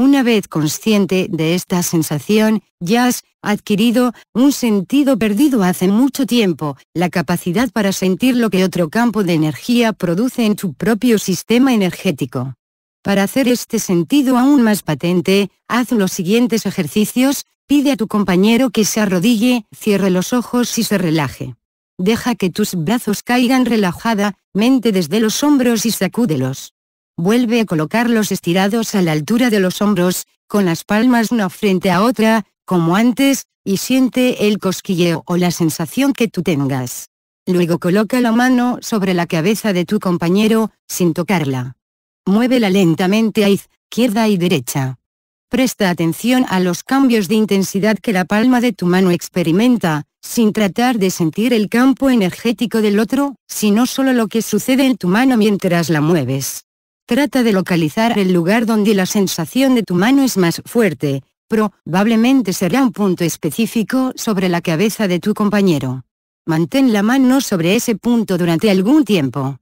Una vez consciente de esta sensación, ya has adquirido un sentido perdido hace mucho tiempo, la capacidad para sentir lo que otro campo de energía produce en tu propio sistema energético. Para hacer este sentido aún más patente, haz los siguientes ejercicios, pide a tu compañero que se arrodille, cierre los ojos y se relaje. Deja que tus brazos caigan relajada, mente desde los hombros y sacúdelos vuelve a colocarlos estirados a la altura de los hombros, con las palmas una frente a otra, como antes, y siente el cosquilleo o la sensación que tú tengas. Luego coloca la mano sobre la cabeza de tu compañero, sin tocarla. Muévela lentamente a izquierda y derecha. Presta atención a los cambios de intensidad que la palma de tu mano experimenta, sin tratar de sentir el campo energético del otro, sino solo lo que sucede en tu mano mientras la mueves. Trata de localizar el lugar donde la sensación de tu mano es más fuerte, probablemente será un punto específico sobre la cabeza de tu compañero. Mantén la mano sobre ese punto durante algún tiempo.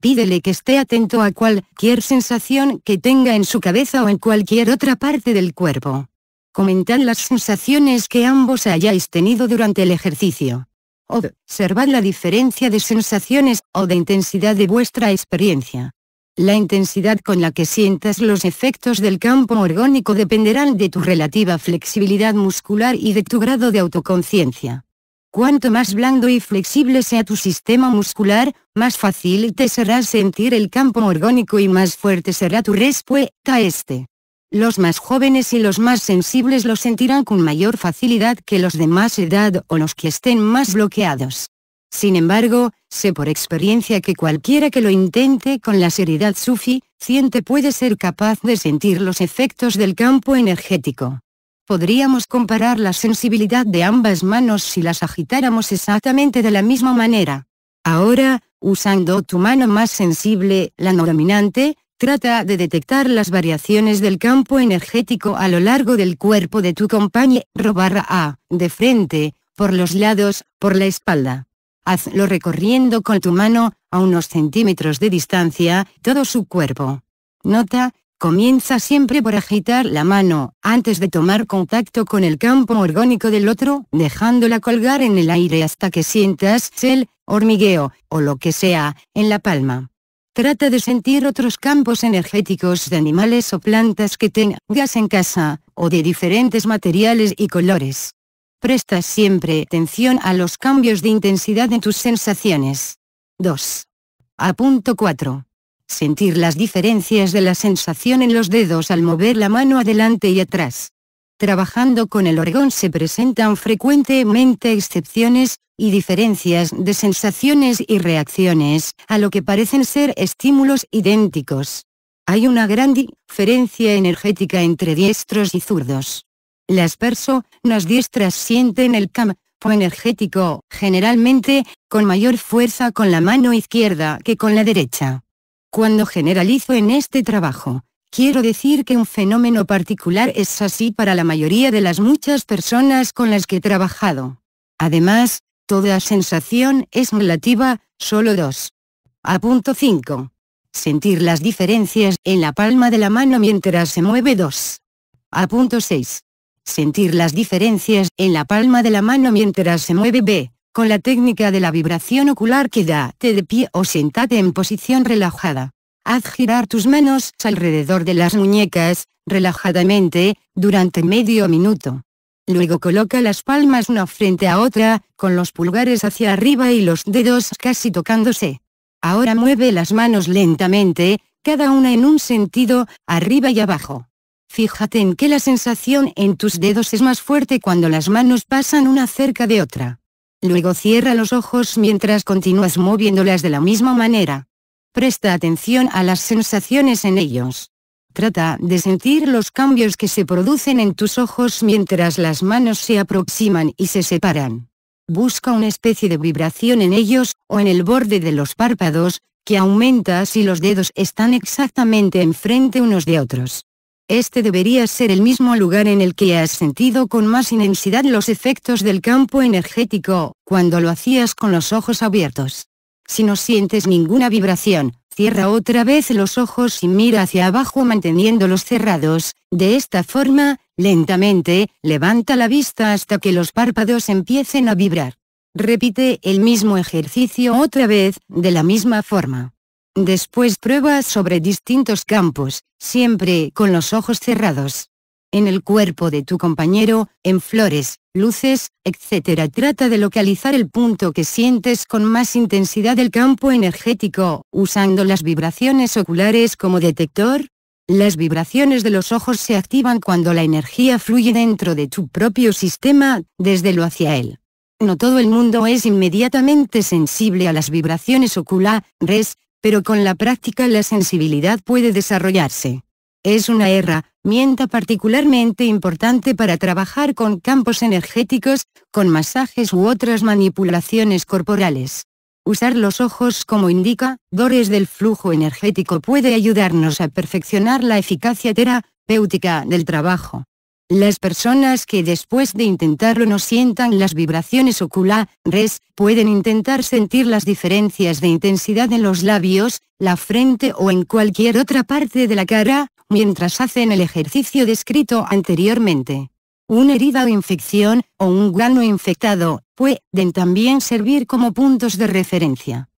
Pídele que esté atento a cualquier sensación que tenga en su cabeza o en cualquier otra parte del cuerpo. Comentad las sensaciones que ambos hayáis tenido durante el ejercicio. Observad la diferencia de sensaciones o de intensidad de vuestra experiencia. La intensidad con la que sientas los efectos del campo orgónico dependerán de tu relativa flexibilidad muscular y de tu grado de autoconciencia. Cuanto más blando y flexible sea tu sistema muscular, más fácil te será sentir el campo orgónico y más fuerte será tu respuesta a este. Los más jóvenes y los más sensibles lo sentirán con mayor facilidad que los de más edad o los que estén más bloqueados. Sin embargo, sé por experiencia que cualquiera que lo intente con la seriedad Sufi, siente puede ser capaz de sentir los efectos del campo energético. Podríamos comparar la sensibilidad de ambas manos si las agitáramos exactamente de la misma manera. Ahora, usando tu mano más sensible, la no dominante, trata de detectar las variaciones del campo energético a lo largo del cuerpo de tu compañero barra A, de frente, por los lados, por la espalda hazlo recorriendo con tu mano, a unos centímetros de distancia, todo su cuerpo. Nota, comienza siempre por agitar la mano, antes de tomar contacto con el campo orgánico del otro, dejándola colgar en el aire hasta que sientas el hormigueo, o lo que sea, en la palma. Trata de sentir otros campos energéticos de animales o plantas que tengas en casa, o de diferentes materiales y colores. Presta siempre atención a los cambios de intensidad en tus sensaciones. 2. A punto 4. Sentir las diferencias de la sensación en los dedos al mover la mano adelante y atrás. Trabajando con el orgón se presentan frecuentemente excepciones, y diferencias de sensaciones y reacciones, a lo que parecen ser estímulos idénticos. Hay una gran diferencia energética entre diestros y zurdos. Las perso, las diestras sienten el campo energético, generalmente, con mayor fuerza con la mano izquierda que con la derecha. Cuando generalizo en este trabajo, quiero decir que un fenómeno particular es así para la mayoría de las muchas personas con las que he trabajado. Además, toda sensación es relativa, solo dos. A punto 5. Sentir las diferencias en la palma de la mano mientras se mueve dos. A punto 6. Sentir las diferencias en la palma de la mano mientras se mueve B, con la técnica de la vibración ocular quédate de pie o siéntate en posición relajada. Haz girar tus manos alrededor de las muñecas, relajadamente, durante medio minuto. Luego coloca las palmas una frente a otra, con los pulgares hacia arriba y los dedos casi tocándose. Ahora mueve las manos lentamente, cada una en un sentido, arriba y abajo. Fíjate en que la sensación en tus dedos es más fuerte cuando las manos pasan una cerca de otra. Luego cierra los ojos mientras continúas moviéndolas de la misma manera. Presta atención a las sensaciones en ellos. Trata de sentir los cambios que se producen en tus ojos mientras las manos se aproximan y se separan. Busca una especie de vibración en ellos, o en el borde de los párpados, que aumenta si los dedos están exactamente enfrente unos de otros este debería ser el mismo lugar en el que has sentido con más intensidad los efectos del campo energético, cuando lo hacías con los ojos abiertos. Si no sientes ninguna vibración, cierra otra vez los ojos y mira hacia abajo manteniéndolos cerrados, de esta forma, lentamente, levanta la vista hasta que los párpados empiecen a vibrar. Repite el mismo ejercicio otra vez, de la misma forma. Después pruebas sobre distintos campos, siempre con los ojos cerrados. En el cuerpo de tu compañero, en flores, luces, etc. Trata de localizar el punto que sientes con más intensidad del campo energético, usando las vibraciones oculares como detector, las vibraciones de los ojos se activan cuando la energía fluye dentro de tu propio sistema, desde lo hacia él. No todo el mundo es inmediatamente sensible a las vibraciones oculares, pero con la práctica la sensibilidad puede desarrollarse. Es una herramienta particularmente importante para trabajar con campos energéticos, con masajes u otras manipulaciones corporales. Usar los ojos como indica, dores del flujo energético puede ayudarnos a perfeccionar la eficacia terapéutica del trabajo. Las personas que después de intentarlo no sientan las vibraciones oculares, pueden intentar sentir las diferencias de intensidad en los labios, la frente o en cualquier otra parte de la cara, mientras hacen el ejercicio descrito anteriormente. Una herida o infección, o un grano infectado, pueden también servir como puntos de referencia.